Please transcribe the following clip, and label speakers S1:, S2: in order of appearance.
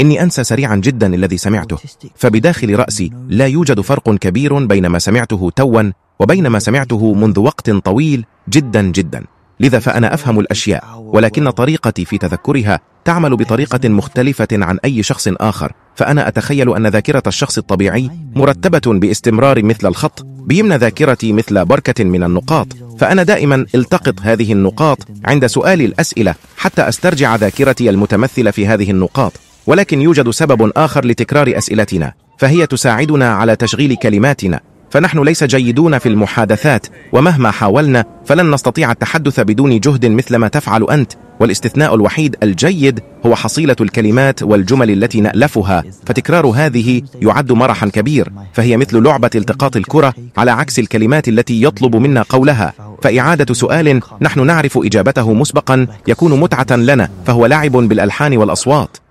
S1: إني أنسى سريعا جدا الذي سمعته فبداخل رأسي لا يوجد فرق كبير بين ما سمعته توا وبين ما سمعته منذ وقت طويل جدا جدا لذا فأنا أفهم الأشياء ولكن طريقتي في تذكرها تعمل بطريقة مختلفة عن أي شخص آخر فأنا أتخيل أن ذاكرة الشخص الطبيعي مرتبة باستمرار مثل الخط بيمنى ذاكرتي مثل بركة من النقاط فأنا دائما التقط هذه النقاط عند سؤال الأسئلة حتى أسترجع ذاكرتي المتمثلة في هذه النقاط ولكن يوجد سبب آخر لتكرار أسئلتنا فهي تساعدنا على تشغيل كلماتنا فنحن ليس جيدون في المحادثات ومهما حاولنا فلن نستطيع التحدث بدون جهد مثل ما تفعل أنت والاستثناء الوحيد الجيد هو حصيلة الكلمات والجمل التي نألفها فتكرار هذه يعد مرحا كبير فهي مثل لعبة التقاط الكرة على عكس الكلمات التي يطلب منا قولها فإعادة سؤال نحن نعرف إجابته مسبقا يكون متعة لنا فهو لعب بالألحان والأصوات